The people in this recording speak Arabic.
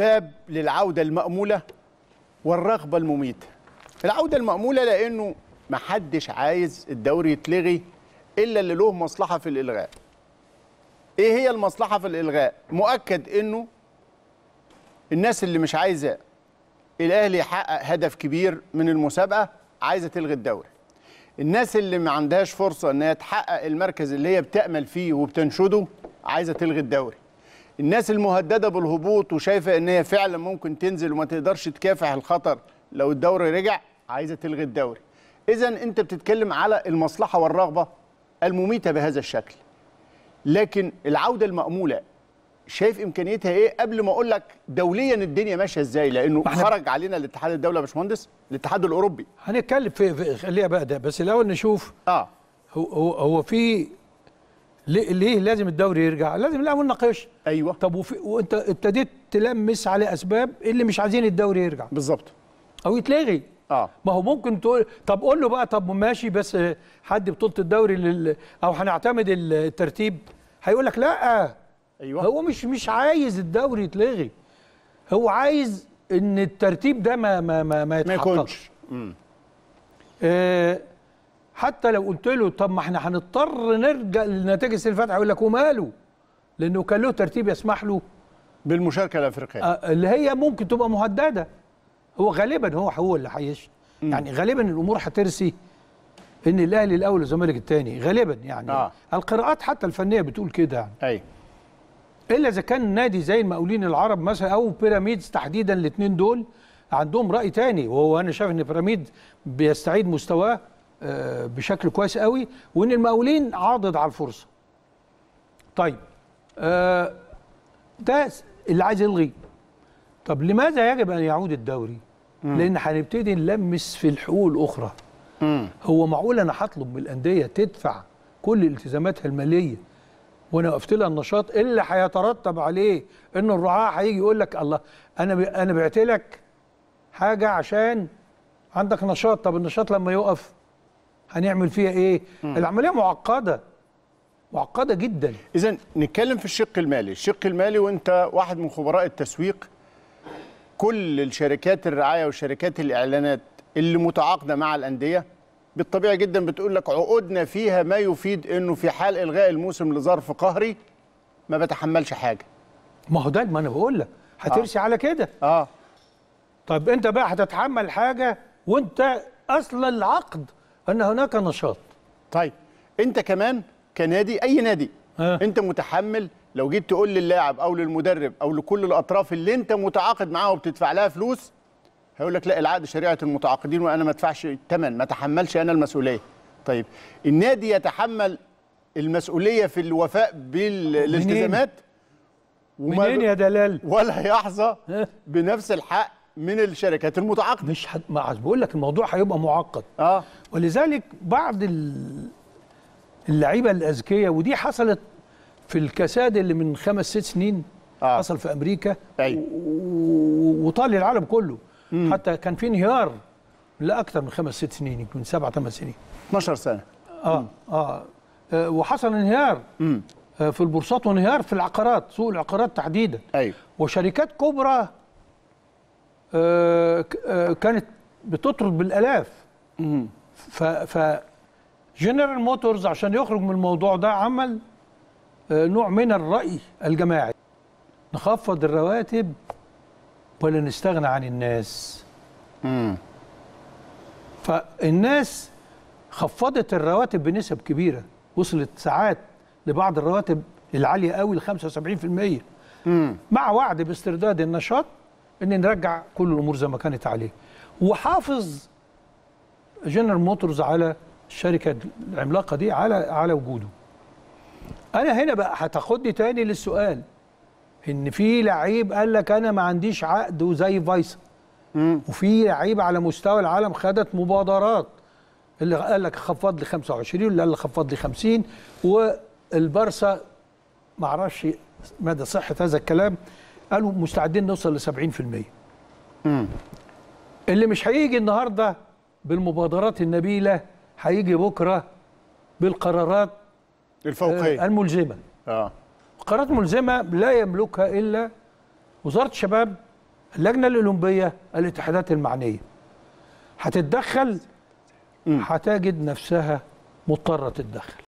باب للعودة المأمولة والرغبة المميتة العودة المأمولة لأنه محدش عايز الدوري يتلغي إلا اللي له مصلحة في الإلغاء إيه هي المصلحة في الإلغاء؟ مؤكد إنه الناس اللي مش عايزة الأهلي يحقق هدف كبير من المسابقة عايزة تلغي الدوري الناس اللي ما عندهاش فرصة إنها تحقق المركز اللي هي بتأمل فيه وبتنشده عايزة تلغي الدوري الناس المهدده بالهبوط وشايفه ان هي فعلا ممكن تنزل وما تقدرش تكافح الخطر لو الدوري رجع عايزه تلغي الدوري اذا انت بتتكلم على المصلحه والرغبه المميته بهذا الشكل لكن العوده الماموله شايف امكانيتها ايه قبل ما اقول لك دوليا الدنيا ماشيه ازاي لانه خرج علينا الاتحاد الدوله يا باشمهندس الاتحاد الاوروبي هنتكلم في خليها بقى ده بس الاول نشوف اه هو, هو في ليه, ليه لازم الدوري يرجع؟ لازم الاول ونناقش ايوه طب وفي وانت ابتديت تلمس على اسباب اللي مش عايزين الدوري يرجع بالظبط او يتلغي اه ما هو ممكن تقول طب قول له بقى طب ماشي بس حد بطوله الدوري لل... او هنعتمد الترتيب هيقول لك لا ايوه هو مش مش عايز الدوري يتلغي هو عايز ان الترتيب ده ما ما ما, ما يتحققش ما يكونش آه حتى لو قلت له طب ما احنا هنضطر نرجع لنتائج السنه اللي فاتت هيقول لك وماله لانه كان له ترتيب يسمح له بالمشاركه الافريقيه آه، اللي هي ممكن تبقى مهدده هو غالبا هو هو اللي هيش يعني غالبا الامور هترسي ان الاهلي الاول والزمالك الثاني غالبا يعني آه. القراءات حتى الفنيه بتقول كده يعني ايوه الا اذا كان نادي زي المقاولين العرب مثلا او بيراميدز تحديدا الاثنين دول عندهم راي ثاني وهو انا شايف ان بيراميدز بيستعيد مستواه آه، بشكل كويس قوي وان المقاولين عاضد على الفرصه طيب آه، ده اللي عايز يلغي طب لماذا يجب ان يعود الدوري مم. لان هنبتدي نلمس في الحقوق الاخرى مم. هو معقول انا هطلب من الانديه تدفع كل التزاماتها الماليه وانا وقفت لها النشاط اللي هيترتب عليه ان الرعاة هيجي يقول لك الله انا انا بعت لك حاجه عشان عندك نشاط طب النشاط لما يقف هنعمل فيها ايه مم. العمليه معقده معقده جدا اذا نتكلم في الشق المالي الشق المالي وانت واحد من خبراء التسويق كل الشركات الرعايه وشركات الاعلانات اللي متعاقده مع الانديه بالطبيعي جدا بتقول لك عقودنا فيها ما يفيد انه في حال الغاء الموسم لظرف قهري ما بتحملش حاجه ما هو ده ما انا بقول لك هتمشي آه. على كده اه طب انت بقى هتتحمل حاجه وانت اصلا العقد ان هناك نشاط طيب انت كمان كنادي اي نادي أه؟ انت متحمل لو جيت تقول للاعب او للمدرب او لكل الاطراف اللي انت متعاقد معاها وبتدفع لها فلوس هيقول لك لا العقد شريعه المتعاقدين وانا ما ادفعش الثمن ما اتحملش انا المسؤوليه طيب النادي يتحمل المسؤوليه في الوفاء بالالتزامات منين؟ منين يا دلال ولا يحظى آه. بنفس الحق من الشركات المتعاقده مش حد ما بقول لك الموضوع هيبقى معقد اه ولذلك بعض اللعيبه الاذكياء ودي حصلت في الكساد اللي من خمس ست سنين آه. حصل في امريكا أيوة. و... وطال العالم كله مم. حتى كان في انهيار لا اكثر من خمس ست سنين يمكن سبع ثمان سنين 12 سنه آه. مم. اه اه وحصل انهيار مم. آه، في البورصات وانهيار في العقارات سوق العقارات تحديدا ايوه وشركات كبرى آه، آه، كانت بتطرد بالالاف ف ف جنرال موتورز عشان يخرج من الموضوع ده عمل آه، نوع من الراي الجماعي نخفض الرواتب ولا نستغنى عن الناس امم فالناس خفضت الرواتب بنسب كبيره وصلت ساعات لبعض الرواتب العاليه قوي ل 75% مم. مع وعد باسترداد النشاط ان نرجع كل الامور زي ما كانت عليه وحافظ جنرال موتورز على الشركه العملاقه دي على على وجوده انا هنا بقى هتاخدني تاني للسؤال ان في لعيب قال لك انا ما عنديش عقد وزي فايس وفي لعيبه على مستوى العالم خدت مبادرات اللي قال لك خفض لي 25 واللي قال لك خفض لي 50 والبارسا ما اعرفش مدى صحه هذا الكلام قالوا مستعدين نوصل ل 70% امم اللي مش هيجي النهارده بالمبادرات النبيله هيجي بكره بالقرارات الفوقيه آه، الملزمه اه قرارات ملزمه لا يملكها الا وزاره الشباب اللجنه الاولمبيه الاتحادات المعنيه هتتدخل هتجد نفسها مضطره تتدخل